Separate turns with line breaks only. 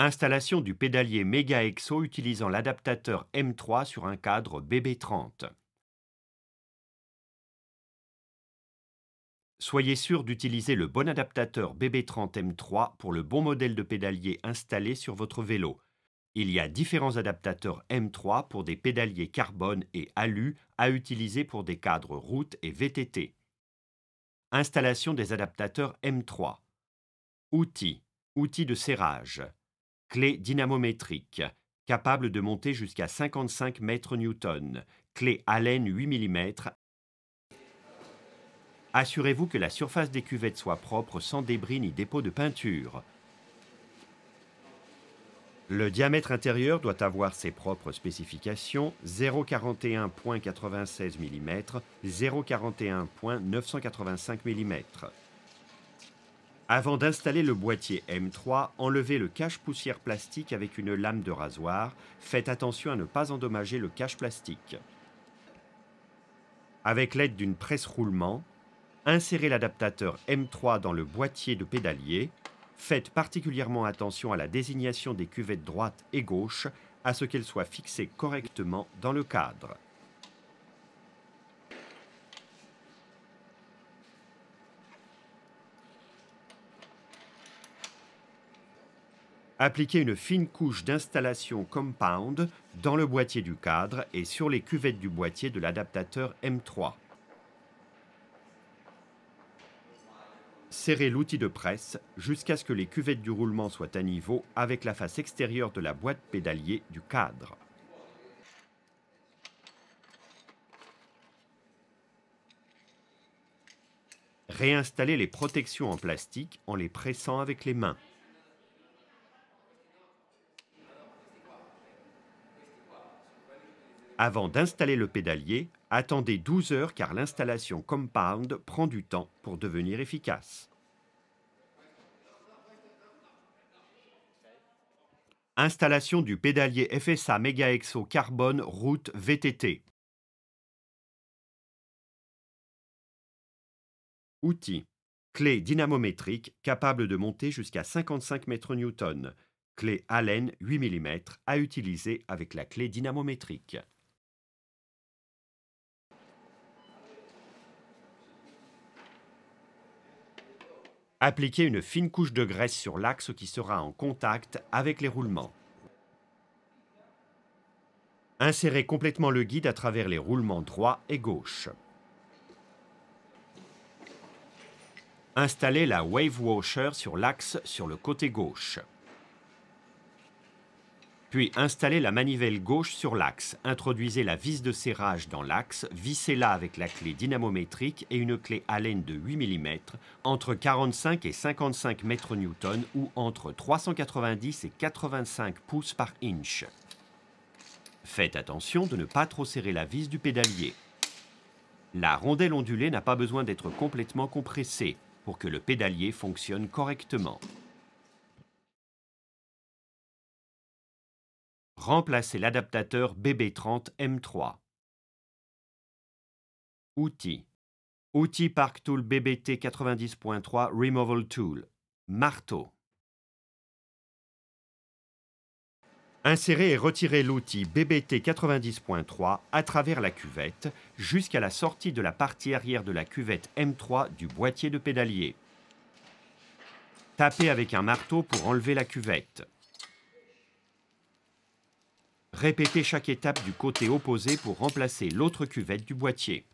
Installation du pédalier Mega Exo utilisant l'adaptateur M3 sur un cadre BB30. Soyez sûr d'utiliser le bon adaptateur BB30 M3 pour le bon modèle de pédalier installé sur votre vélo. Il y a différents adaptateurs M3 pour des pédaliers carbone et alu à utiliser pour des cadres route et VTT. Installation des adaptateurs M3. Outils. Outils de serrage clé dynamométrique, capable de monter jusqu'à 55 mètres Newton, clé Allen 8 mm. Assurez-vous que la surface des cuvettes soit propre sans débris ni dépôt de peinture. Le diamètre intérieur doit avoir ses propres spécifications 0,41.96 mm, 0,41.985 mm. Avant d'installer le boîtier M3, enlevez le cache poussière plastique avec une lame de rasoir. Faites attention à ne pas endommager le cache plastique. Avec l'aide d'une presse roulement, insérez l'adaptateur M3 dans le boîtier de pédalier. Faites particulièrement attention à la désignation des cuvettes droite et gauche, à ce qu'elles soient fixées correctement dans le cadre. Appliquez une fine couche d'installation compound dans le boîtier du cadre et sur les cuvettes du boîtier de l'adaptateur M3. Serrez l'outil de presse jusqu'à ce que les cuvettes du roulement soient à niveau avec la face extérieure de la boîte pédalier du cadre. Réinstallez les protections en plastique en les pressant avec les mains. Avant d'installer le pédalier, attendez 12 heures car l'installation compound prend du temps pour devenir efficace. Installation du pédalier FSA Mega Exo Carbone Route VTT. Outils. Clé dynamométrique capable de monter jusqu'à 55 mN Clé Allen 8 mm à utiliser avec la clé dynamométrique. Appliquez une fine couche de graisse sur l'axe qui sera en contact avec les roulements. Insérez complètement le guide à travers les roulements droit et gauche. Installez la Wave Washer sur l'axe sur le côté gauche. Puis installez la manivelle gauche sur l'axe, introduisez la vis de serrage dans l'axe, vissez-la avec la clé dynamométrique et une clé Allen de 8 mm entre 45 et 55 mN ou entre 390 et 85 pouces par inch. Faites attention de ne pas trop serrer la vis du pédalier. La rondelle ondulée n'a pas besoin d'être complètement compressée pour que le pédalier fonctionne correctement. Remplacer l'adaptateur BB30 M3. Outil. Outil Park Tool BBT 90.3 Removal Tool. Marteau. Insérez et retirez l'outil BBT 90.3 à travers la cuvette jusqu'à la sortie de la partie arrière de la cuvette M3 du boîtier de pédalier. Tapez avec un marteau pour enlever la cuvette. Répétez chaque étape du côté opposé pour remplacer l'autre cuvette du boîtier.